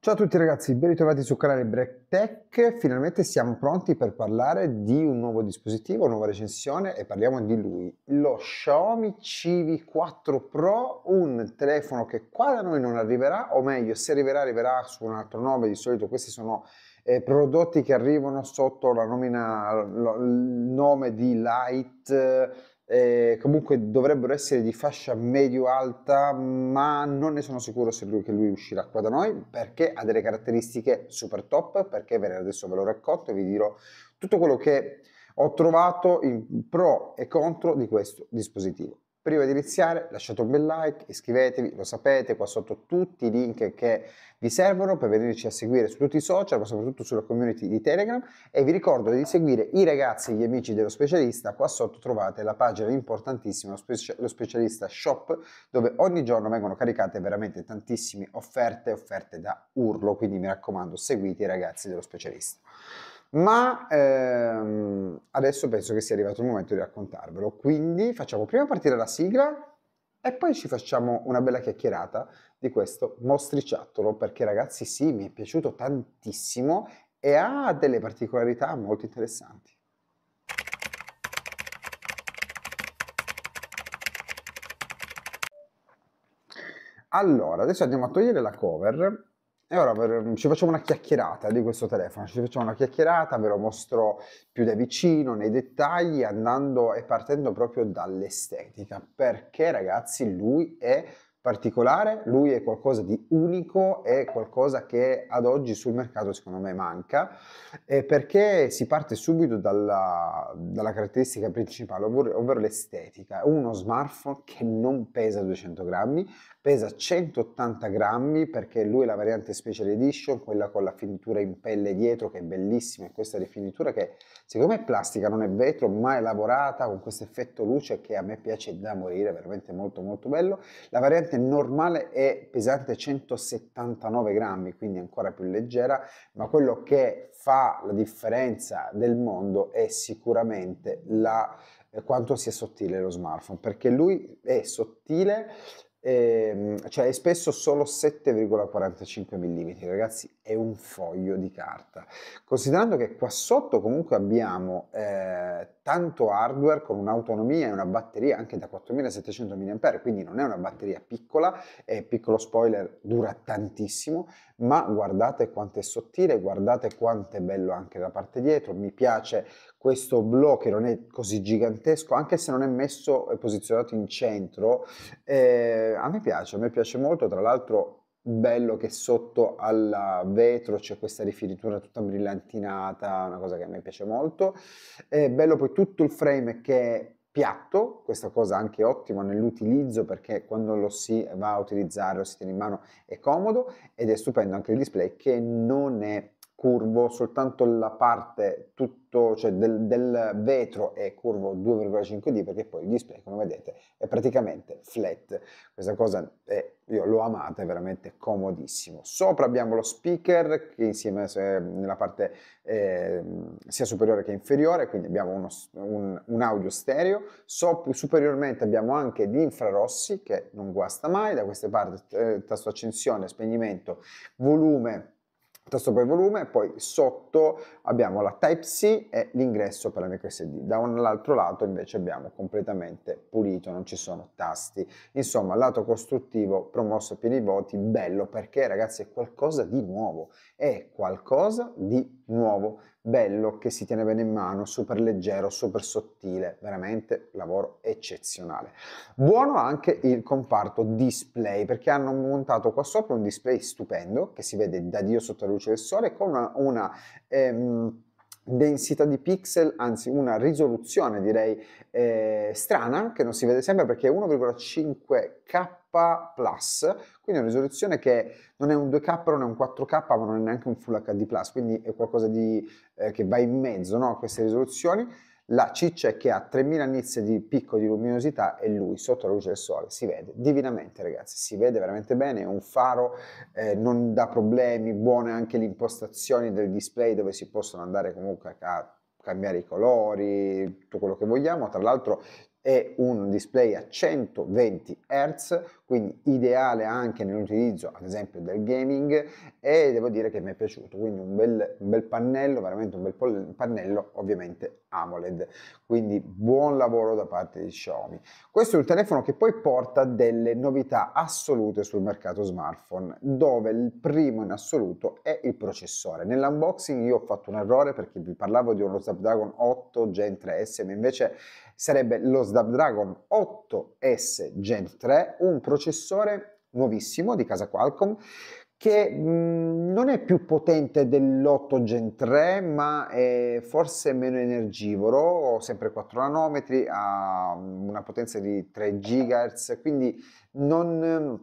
Ciao a tutti ragazzi, ben ritrovati sul canale Break Tech. Finalmente siamo pronti per parlare di un nuovo dispositivo, una nuova recensione e parliamo di lui, lo Xiaomi CV4 Pro, un telefono che qua da noi non arriverà, o meglio, se arriverà arriverà su un altro nome, di solito questi sono eh, prodotti che arrivano sotto la nomina, il nome di Lite eh, comunque dovrebbero essere di fascia medio-alta, ma non ne sono sicuro se lui, che lui uscirà qua da noi perché ha delle caratteristiche super top, perché ve adesso ve l'ho raccolto e vi dirò tutto quello che ho trovato in pro e contro di questo dispositivo. Prima di iniziare lasciate un bel like, iscrivetevi, lo sapete, qua sotto tutti i link che vi servono per venirci a seguire su tutti i social, ma soprattutto sulla community di Telegram e vi ricordo di seguire i ragazzi e gli amici dello specialista, qua sotto trovate la pagina importantissima, lo specialista shop, dove ogni giorno vengono caricate veramente tantissime offerte, offerte da urlo, quindi mi raccomando seguite i ragazzi dello specialista ma ehm, adesso penso che sia arrivato il momento di raccontarvelo. Quindi facciamo prima partire la sigla e poi ci facciamo una bella chiacchierata di questo mostriciattolo perché ragazzi sì, mi è piaciuto tantissimo e ha delle particolarità molto interessanti. Allora, adesso andiamo a togliere la cover e ora per, mm, ci facciamo una chiacchierata di questo telefono, ci facciamo una chiacchierata, ve lo mostro più da vicino, nei dettagli, andando e partendo proprio dall'estetica, perché ragazzi lui è particolare, lui è qualcosa di unico, è qualcosa che ad oggi sul mercato secondo me manca, e perché si parte subito dalla, dalla caratteristica principale, ovvero l'estetica, uno smartphone che non pesa 200 grammi, pesa 180 grammi perché lui è la variante special edition, quella con la finitura in pelle dietro che è bellissima e questa rifinitura che secondo me è plastica, non è vetro, ma è lavorata con questo effetto luce che a me piace da morire, veramente molto molto bello. La variante normale è pesante 179 grammi, quindi ancora più leggera, ma quello che fa la differenza del mondo è sicuramente la eh, quanto sia sottile lo smartphone perché lui è sottile ehm, cioè è spesso solo 7,45 mm, ragazzi è un foglio di carta. Considerando che qua sotto comunque abbiamo eh, tanto hardware con un'autonomia e una batteria anche da 4700 mAh, quindi non è una batteria piccola, è piccolo spoiler, dura tantissimo, ma guardate quanto è sottile, guardate quanto è bello anche la parte dietro, mi piace questo blò che non è così gigantesco, anche se non è messo e posizionato in centro, eh, a me piace, a me piace molto, tra l'altro bello che sotto al vetro c'è questa rifinitura tutta brillantinata, una cosa che a me piace molto, è bello poi tutto il frame che è piatto, questa cosa anche ottima nell'utilizzo perché quando lo si va a utilizzare, lo si tiene in mano è comodo ed è stupendo anche il display che non è curvo, soltanto la parte tutto, cioè del, del vetro è curvo 2,5D perché poi il display come vedete è praticamente flat, questa cosa è, io l'ho amata, è veramente comodissimo. Sopra abbiamo lo speaker che insieme eh, nella parte eh, sia superiore che inferiore, quindi abbiamo uno, un, un, audio stereo, Sop, superiormente abbiamo anche gli infrarossi che non guasta mai, da queste parti eh, tasto accensione, spegnimento, volume, tasto per volume, poi sotto abbiamo la Type-C e l'ingresso per la microSD. Da un all'altro lato invece abbiamo completamente pulito, non ci sono tasti. Insomma, lato costruttivo promosso a pieni voti, bello perché ragazzi è qualcosa di nuovo, è qualcosa di nuovo, bello, che si tiene bene in mano, super leggero, super sottile, veramente lavoro eccezionale. Buono anche il comparto display, perché hanno montato qua sopra un display stupendo, che si vede da Dio sotto la luce del sole, con una... una ehm, densità di pixel, anzi una risoluzione direi eh, strana che non si vede sempre perché è 1,5K Plus, quindi una risoluzione che non è un 2K, non è un 4K, ma non è neanche un Full HD Plus, quindi è qualcosa di, eh, che va in mezzo no, a queste risoluzioni la ciccia è che ha 3000 nits di picco di luminosità e lui sotto la luce del sole si vede divinamente ragazzi, si vede veramente bene, è un faro, eh, non dà problemi, buone anche le impostazioni del display dove si possono andare comunque a cambiare i colori, tutto quello che vogliamo, tra l'altro è un display a 120 Hz quindi ideale anche nell'utilizzo ad esempio del gaming e devo dire che mi è piaciuto, quindi un bel, un bel pannello, veramente un bel pannello ovviamente AMOLED, quindi buon lavoro da parte di Xiaomi. Questo è un telefono che poi porta delle novità assolute sul mercato smartphone, dove il primo in assoluto è il processore. Nell'unboxing io ho fatto un errore perché vi parlavo di uno Snapdragon 8 Gen 3S, ma invece sarebbe lo Snapdragon 8S Gen 3, un processore processore nuovissimo di casa Qualcomm che mh, non è più potente dell'8 Gen 3 ma è forse meno energivoro, sempre 4 nanometri, ha una potenza di 3 GHz, quindi non,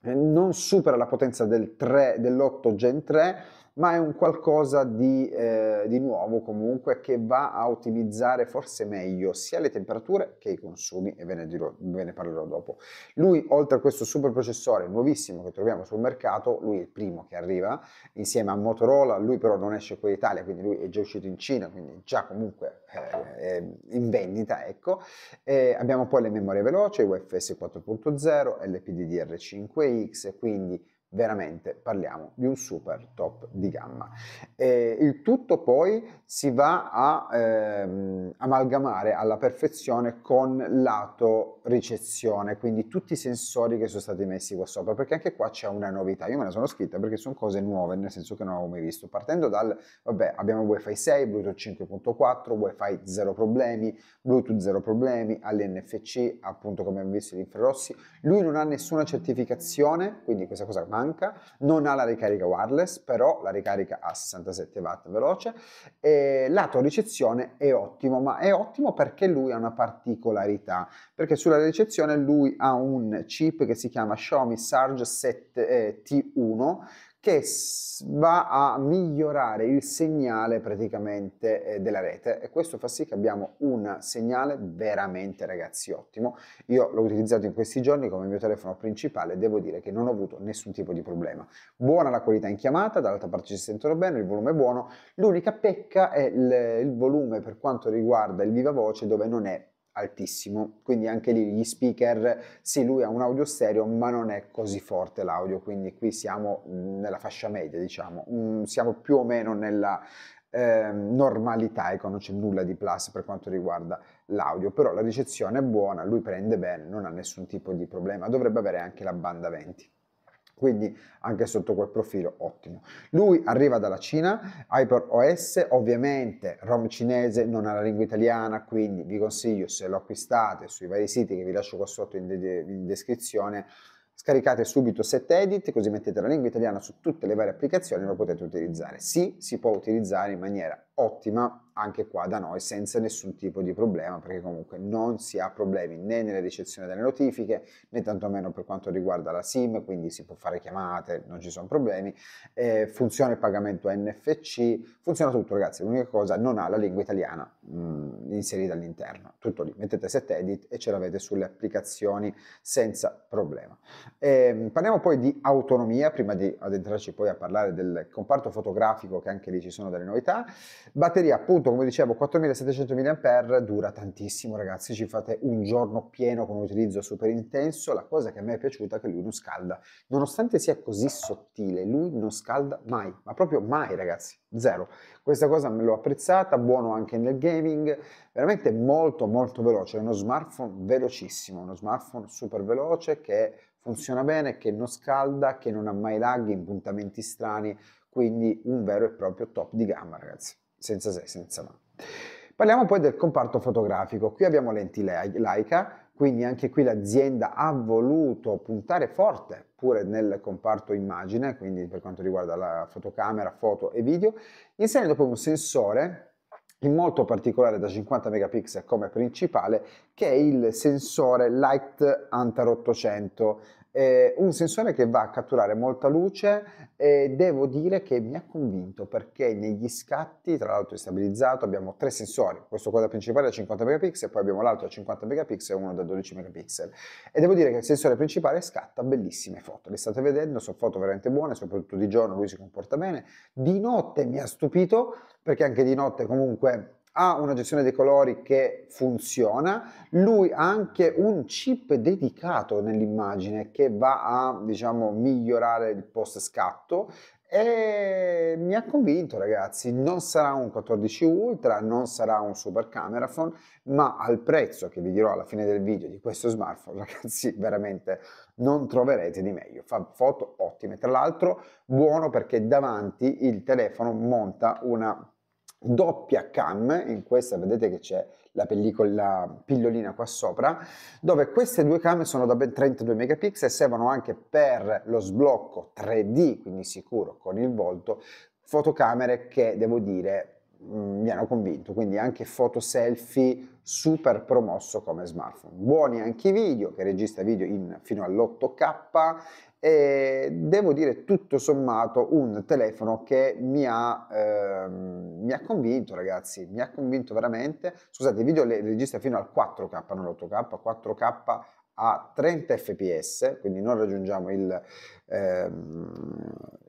non supera la potenza del dell'8 Gen 3 ma è un qualcosa di, eh, di, nuovo comunque che va a ottimizzare forse meglio sia le temperature che i consumi e ve ne, dirò, ve ne parlerò dopo. Lui oltre a questo super processore nuovissimo che troviamo sul mercato, lui è il primo che arriva insieme a Motorola, lui però non esce qui in Italia, quindi lui è già uscito in Cina, quindi già comunque eh, in vendita, ecco. Eh, abbiamo poi le memorie veloci, UFS 4.0, LPDDR5X, quindi veramente parliamo di un super top di gamma. E il tutto poi si va a ehm, amalgamare alla perfezione con lato ricezione, quindi tutti i sensori che sono stati messi qua sopra, perché anche qua c'è una novità, io me la sono scritta perché sono cose nuove, nel senso che non avevo mai visto, partendo dal, vabbè, abbiamo Wi-Fi 6, Bluetooth 5.4, Wi-Fi 0 problemi, Bluetooth 0 problemi, all'NFC, appunto come abbiamo visto gli infrarossi, lui non ha nessuna certificazione, quindi questa cosa manca, non ha la ricarica wireless, però la ricarica a 67 watt veloce, e lato ricezione è ottimo, ma è ottimo perché lui ha una particolarità, perché sulla ricezione lui ha un chip che si chiama Xiaomi Surge 7T1, che va a migliorare il segnale praticamente eh, della rete e questo fa sì che abbiamo un segnale veramente ragazzi ottimo io l'ho utilizzato in questi giorni come mio telefono principale e devo dire che non ho avuto nessun tipo di problema buona la qualità in chiamata dall'altra parte ci sentono bene il volume è buono l'unica pecca è il, il volume per quanto riguarda il viva voce dove non è altissimo, quindi anche lì gli speaker, sì lui ha un audio stereo ma non è così forte l'audio, quindi qui siamo nella fascia media diciamo, mm, siamo più o meno nella eh, normalità, ecco non c'è nulla di plus per quanto riguarda l'audio, però la ricezione è buona, lui prende bene, non ha nessun tipo di problema, dovrebbe avere anche la banda 20. Quindi anche sotto quel profilo ottimo. Lui arriva dalla Cina, HyperOS, ovviamente ROM cinese, non ha la lingua italiana, quindi vi consiglio se lo acquistate sui vari siti che vi lascio qua sotto in, de- in descrizione, scaricate subito set edit, così mettete la lingua italiana su tutte le varie applicazioni e lo potete utilizzare. Sì, si può utilizzare in maniera ottima anche qua da noi senza nessun tipo di problema perché comunque non si ha problemi né nella ricezione delle notifiche né tantomeno per quanto riguarda la SIM quindi si può fare chiamate non ci sono problemi eh, funziona il pagamento NFC funziona tutto ragazzi l'unica cosa non ha la lingua italiana mh, mm, inserita all'interno tutto lì mettete set edit e ce l'avete sulle applicazioni senza problema eh, parliamo poi di autonomia prima di addentrarci poi a parlare del comparto fotografico che anche lì ci sono delle novità Batteria appunto come dicevo 4700 mAh dura tantissimo ragazzi, ci fate un giorno pieno con un utilizzo super intenso, la cosa che a me è piaciuta è che lui non scalda, nonostante sia così sottile lui non scalda mai, ma proprio mai ragazzi, zero. Questa cosa me l'ho apprezzata, buono anche nel gaming, veramente molto molto veloce, è uno smartphone velocissimo, uno smartphone super veloce che funziona bene, che non scalda, che non ha mai lag, impuntamenti strani, quindi un vero e proprio top di gamma ragazzi senza se, senza ma. Parliamo poi del comparto fotografico. Qui abbiamo lenti Leica, quindi anche qui l'azienda ha voluto puntare forte pure nel comparto immagine, quindi per quanto riguarda la fotocamera, foto e video, inserendo poi un sensore in molto particolare da 50 megapixel come principale che è il sensore Light Antar 800 eh, un sensore che va a catturare molta luce e devo dire che mi ha convinto perché negli scatti, tra l'altro è stabilizzato, abbiamo tre sensori, questo qua da principale da 50 megapixel, poi abbiamo l'altro da 50 megapixel e uno da 12 megapixel e devo dire che il sensore principale scatta bellissime foto, le state vedendo, sono foto veramente buone, soprattutto di giorno lui si comporta bene, di notte mi ha stupito perché anche di notte comunque ha una gestione dei colori che funziona, lui ha anche un chip dedicato nell'immagine che va a diciamo, migliorare il post scatto e mi ha convinto ragazzi non sarà un 14 ultra non sarà un super camera phone, ma al prezzo che vi dirò alla fine del video di questo smartphone ragazzi veramente non troverete di meglio fa foto ottime tra l'altro buono perché davanti il telefono monta una doppia cam, in questa vedete che c'è la pellicola la pillolina qua sopra, dove queste due cam sono da ben 32 megapixel e servono anche per lo sblocco 3D, quindi sicuro con il volto, fotocamere che devo dire mm, mi hanno convinto, quindi anche foto selfie super promosso come smartphone. Buoni anche i video, che registra video in, fino all'8K e devo dire tutto sommato un telefono che mi ha, eh, mi ha convinto ragazzi, mi ha convinto veramente, scusate il video le registra fino al 4K, non l'8K, 4K a 30 fps, quindi non raggiungiamo il, ehm,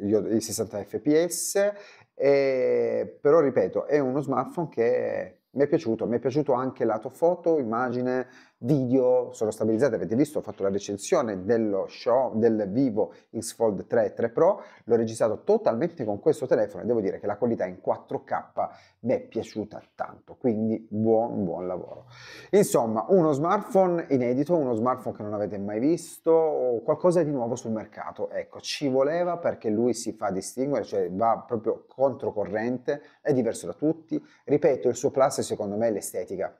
il 60 fps, e, però ripeto è uno smartphone che mi è piaciuto, mi è piaciuto anche lato foto, immagine, video sono stabilizzate, avete visto, ho fatto la recensione dello show del vivo X Fold 3 e 3 Pro, l'ho registrato totalmente con questo telefono e devo dire che la qualità in 4K mi è piaciuta tanto, quindi buon buon lavoro. Insomma, uno smartphone inedito, uno smartphone che non avete mai visto, qualcosa di nuovo sul mercato, ecco, ci voleva perché lui si fa distinguere, cioè va proprio controcorrente, è diverso da tutti, ripeto, il suo plus secondo me è l'estetica,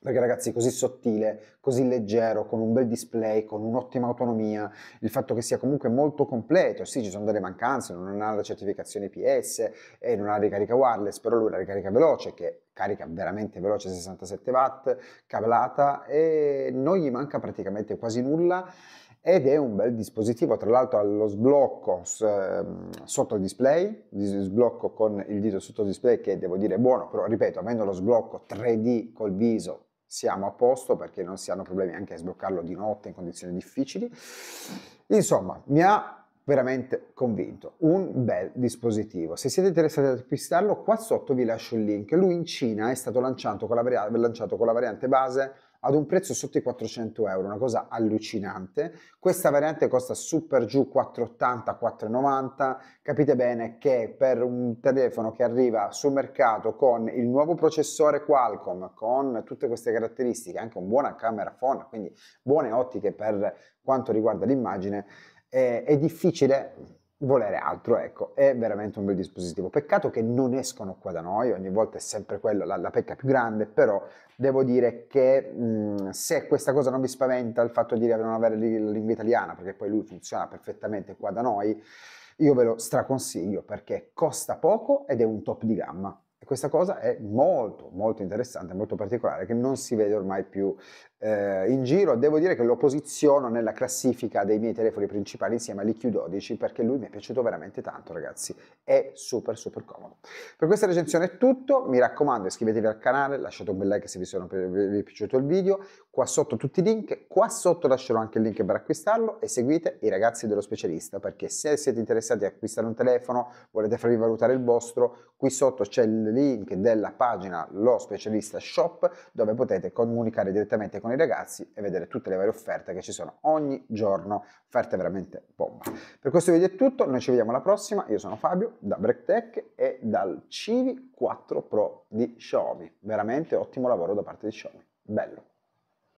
perché ragazzi, così sottile, così leggero, con un bel display, con un'ottima autonomia, il fatto che sia comunque molto completo, sì ci sono delle mancanze, non ha la certificazione PS e eh, non ha la ricarica wireless, però lui ha la ricarica veloce che carica veramente veloce 67 watt, cablata e non gli manca praticamente quasi nulla ed è un bel dispositivo, tra l'altro ha lo sblocco ehm, sotto il display, sblocco con il dito sotto il display che devo dire è buono, però ripeto, avendo lo sblocco 3D col viso siamo a posto perché non si hanno problemi anche a sbloccarlo di notte in condizioni difficili. Insomma, mi ha veramente convinto, un bel dispositivo. Se siete interessati ad acquistarlo, qua sotto vi lascio il link. Lui in Cina è stato lanciato con la, lanciato con la variante base ad un prezzo sotto i 400 euro, una cosa allucinante. Questa variante costa super giù 480, 490. Capite bene che per un telefono che arriva sul mercato con il nuovo processore Qualcomm, con tutte queste caratteristiche, anche una buona camera phone, quindi buone ottiche per quanto riguarda l'immagine, è, eh, è difficile volere altro, ecco, è veramente un bel dispositivo. Peccato che non escono qua da noi, ogni volta è sempre quella la, la pecca più grande, però devo dire che mh, mm, se questa cosa non vi spaventa il fatto di non avere la lingua italiana, perché poi lui funziona perfettamente qua da noi, io ve lo straconsiglio perché costa poco ed è un top di gamma. E questa cosa è molto molto interessante, molto particolare, che non si vede ormai più eh, in giro, devo dire che lo posiziono nella classifica dei miei telefoni principali insieme all'IQ12 perché lui mi è piaciuto veramente tanto ragazzi, è super super comodo. Per questa recensione è tutto, mi raccomando iscrivetevi al canale, lasciate un bel like se vi, sono, vi è piaciuto il video, qua sotto tutti i link, qua sotto lascerò anche il link per acquistarlo e seguite i ragazzi dello specialista perché se siete interessati a acquistare un telefono, volete farvi valutare il vostro, qui sotto c'è il link della pagina Lo Specialista Shop dove potete comunicare direttamente con con i ragazzi e vedere tutte le varie offerte che ci sono ogni giorno, offerte veramente bomba. Per questo video è tutto, noi ci vediamo alla prossima, io sono Fabio da BreakTech e dal Civi 4 Pro di Xiaomi, veramente ottimo lavoro da parte di Xiaomi, bello.